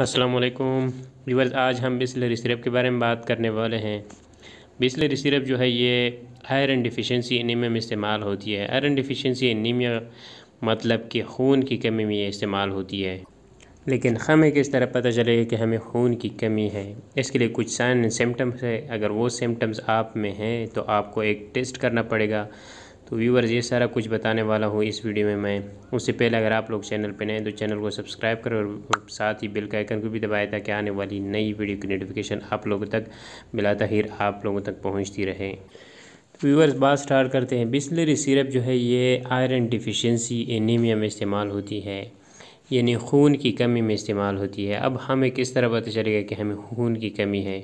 असलकुम व्यूवर्स आज हम बिसलरी सिरप के बारे में बात करने वाले हैं बिस्लरी सिरप जो है ये आयरन डिफिशेंसी एनीमिया में इस्तेमाल होती है आयरन डिफिशेंसी एनीमिया मतलब कि खून की कमी में ये इस्तेमाल होती है लेकिन हमें किस तरह पता चलेगा कि हमें खून की कमी है इसके लिए कुछ साइन सिम्टम्स है अगर वो सिम्टम्स आप में हैं तो आपको एक टेस्ट करना पड़ेगा तो व्यूवर्स ये सारा कुछ बताने वाला हूँ इस वीडियो में मैं उससे पहले अगर आप लोग चैनल पर नए तो चैनल को सब्सक्राइब करें और साथ ही बिल का आइकन को भी दबाए ताकि आने वाली नई वीडियो की नोटिफिकेशन आप लोगों तक मिला तहिर आप लोगों तक पहुँचती रहे तो व्यूवर्स बात स्टार्ट करते हैं बिस्लरी सिरप जो है ये आयरन डिफिशेंसी एनीमिया में इस्तेमाल होती है यानी खून की कमी में इस्तेमाल होती है अब हमें किस तरह पता चलेगा कि हमें खून की कमी है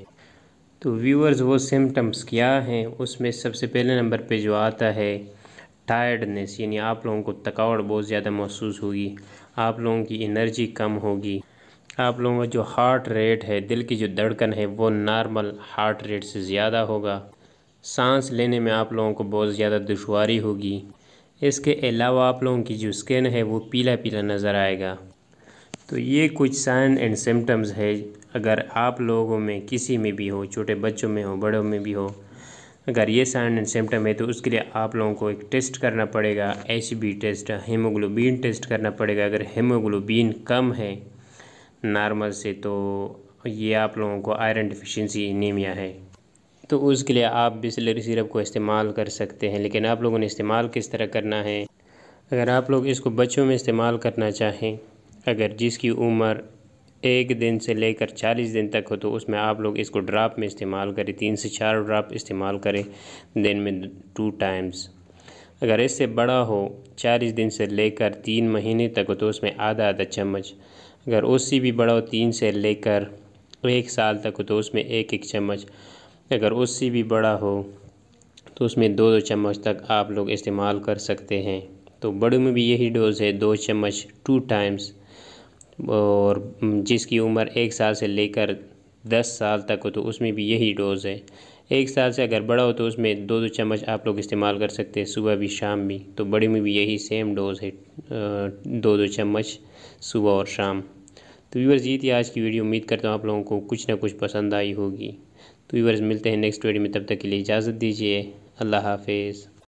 तो व्यूवर्स वो सिम्टम्स क्या हैं उसमें सबसे पहले नंबर पे जो आता है टायर्डनेस यानी आप लोगों को थकावट बहुत ज़्यादा महसूस होगी आप लोगों की एनर्जी कम होगी आप लोगों का जो हार्ट रेट है दिल की जो धड़कन है वो नॉर्मल हार्ट रेट से ज़्यादा होगा सांस लेने में आप लोगों को बहुत ज़्यादा दुशारी होगी इसके अलावा आप लोगों की जो स्किन है वो पीला पीला नज़र आएगा तो ये कुछ साइन एंड सिम्टम्स है अगर आप लोगों में किसी में भी हो छोटे बच्चों में हो बड़ों में भी हो अगर ये साइन एंड सिम्टम है तो उसके लिए आप लोगों को एक टेस्ट करना पड़ेगा H B test haemoglobin test करना पड़ेगा अगर हेमोग्लोबिन कम है नॉर्मल से तो ये आप लोगों को आयरन डिफिशेंसी एनीमिया है तो उसके लिए आप बिस्लरी सिरप को इस्तेमाल कर सकते हैं लेकिन आप लोगों ने इस्तेमाल किस तरह करना है अगर आप लोग इसको बच्चों में इस्तेमाल करना चाहें अगर जिसकी उम्र एक दिन से लेकर चालीस दिन तक हो तो उसमें आप लोग इसको ड्राप में इस्तेमाल करें तीन से चार ड्राप इस्तेमाल करें दिन में टू टाइम्स अगर इससे बड़ा हो चालीस दिन से लेकर तीन महीने तक हो तो उसमें आधा आधा चम्मच अगर उससे भी बड़ा हो तीन से लेकर एक साल तक हो तो उसमें एक एक चम्मच अगर उससे भी बड़ा हो तो उसमें दो दो चम्मच तक आप लोग इस्तेमाल कर सकते हैं तो बड़े में भी यही डोज़ है दो चम्मच टू टाइम्स और जिसकी उम्र एक साल से लेकर दस साल तक हो तो उसमें भी यही डोज़ है एक साल से अगर बड़ा हो तो उसमें दो दो चम्मच आप लोग इस्तेमाल कर सकते हैं सुबह भी शाम भी तो बड़े में भी यही सेम डोज़ है दो दो चम्मच सुबह और शाम तो व्यूवर्स ये थी आज की वीडियो उम्मीद करता हूँ आप लोगों को कुछ ना कुछ पसंद आई होगी तो व्यूवर्स मिलते हैं नेक्स्ट वीडियो में तब तक के लिए इजाज़त दीजिए अल्लाह हाफिज़